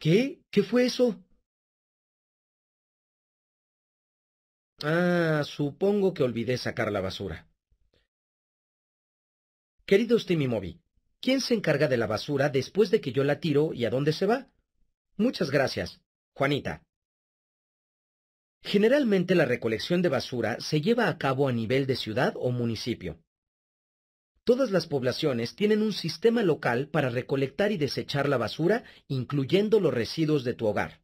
¿Qué? ¿Qué fue eso? Ah, supongo que olvidé sacar la basura. Querido Moby, ¿quién se encarga de la basura después de que yo la tiro y a dónde se va? Muchas gracias, Juanita. Generalmente la recolección de basura se lleva a cabo a nivel de ciudad o municipio. Todas las poblaciones tienen un sistema local para recolectar y desechar la basura, incluyendo los residuos de tu hogar.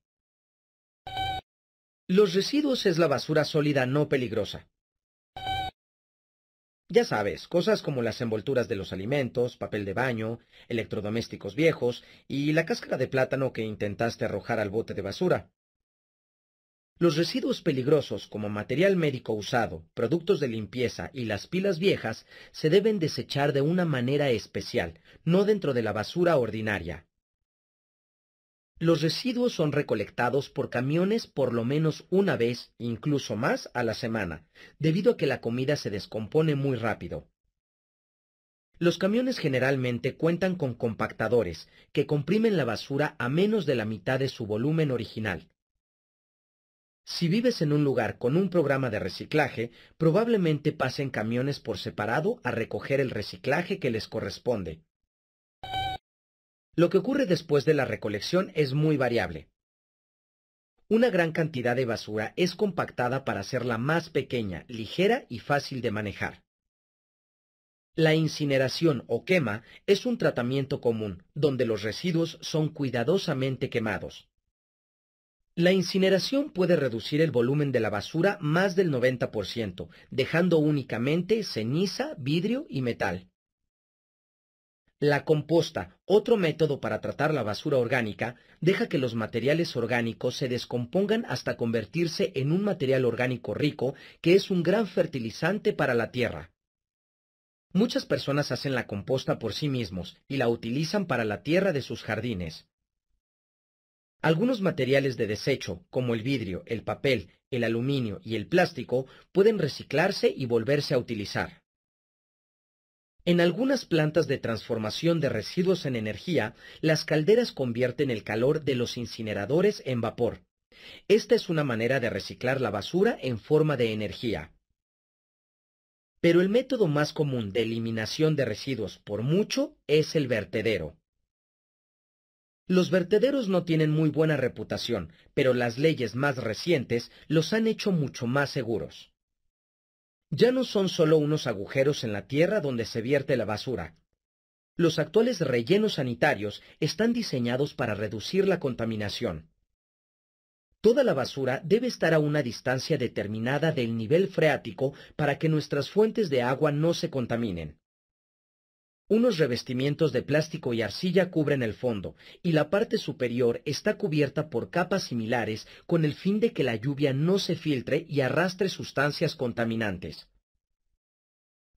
Los residuos es la basura sólida no peligrosa. Ya sabes, cosas como las envolturas de los alimentos, papel de baño, electrodomésticos viejos y la cáscara de plátano que intentaste arrojar al bote de basura. Los residuos peligrosos como material médico usado, productos de limpieza y las pilas viejas se deben desechar de una manera especial, no dentro de la basura ordinaria. Los residuos son recolectados por camiones por lo menos una vez, incluso más, a la semana, debido a que la comida se descompone muy rápido. Los camiones generalmente cuentan con compactadores, que comprimen la basura a menos de la mitad de su volumen original. Si vives en un lugar con un programa de reciclaje, probablemente pasen camiones por separado a recoger el reciclaje que les corresponde. Lo que ocurre después de la recolección es muy variable. Una gran cantidad de basura es compactada para hacerla más pequeña, ligera y fácil de manejar. La incineración o quema es un tratamiento común, donde los residuos son cuidadosamente quemados. La incineración puede reducir el volumen de la basura más del 90%, dejando únicamente ceniza, vidrio y metal. La composta, otro método para tratar la basura orgánica, deja que los materiales orgánicos se descompongan hasta convertirse en un material orgánico rico que es un gran fertilizante para la tierra. Muchas personas hacen la composta por sí mismos y la utilizan para la tierra de sus jardines. Algunos materiales de desecho, como el vidrio, el papel, el aluminio y el plástico, pueden reciclarse y volverse a utilizar. En algunas plantas de transformación de residuos en energía, las calderas convierten el calor de los incineradores en vapor. Esta es una manera de reciclar la basura en forma de energía. Pero el método más común de eliminación de residuos por mucho es el vertedero. Los vertederos no tienen muy buena reputación, pero las leyes más recientes los han hecho mucho más seguros. Ya no son solo unos agujeros en la tierra donde se vierte la basura. Los actuales rellenos sanitarios están diseñados para reducir la contaminación. Toda la basura debe estar a una distancia determinada del nivel freático para que nuestras fuentes de agua no se contaminen. Unos revestimientos de plástico y arcilla cubren el fondo, y la parte superior está cubierta por capas similares con el fin de que la lluvia no se filtre y arrastre sustancias contaminantes.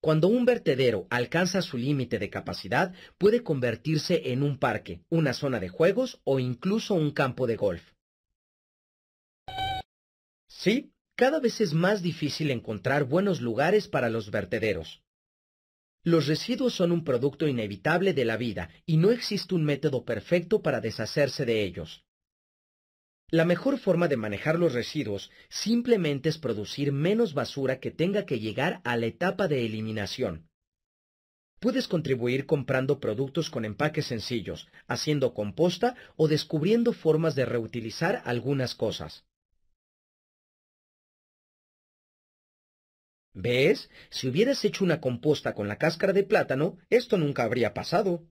Cuando un vertedero alcanza su límite de capacidad, puede convertirse en un parque, una zona de juegos o incluso un campo de golf. Sí, cada vez es más difícil encontrar buenos lugares para los vertederos. Los residuos son un producto inevitable de la vida y no existe un método perfecto para deshacerse de ellos. La mejor forma de manejar los residuos simplemente es producir menos basura que tenga que llegar a la etapa de eliminación. Puedes contribuir comprando productos con empaques sencillos, haciendo composta o descubriendo formas de reutilizar algunas cosas. ¿Ves? Si hubieras hecho una composta con la cáscara de plátano, esto nunca habría pasado.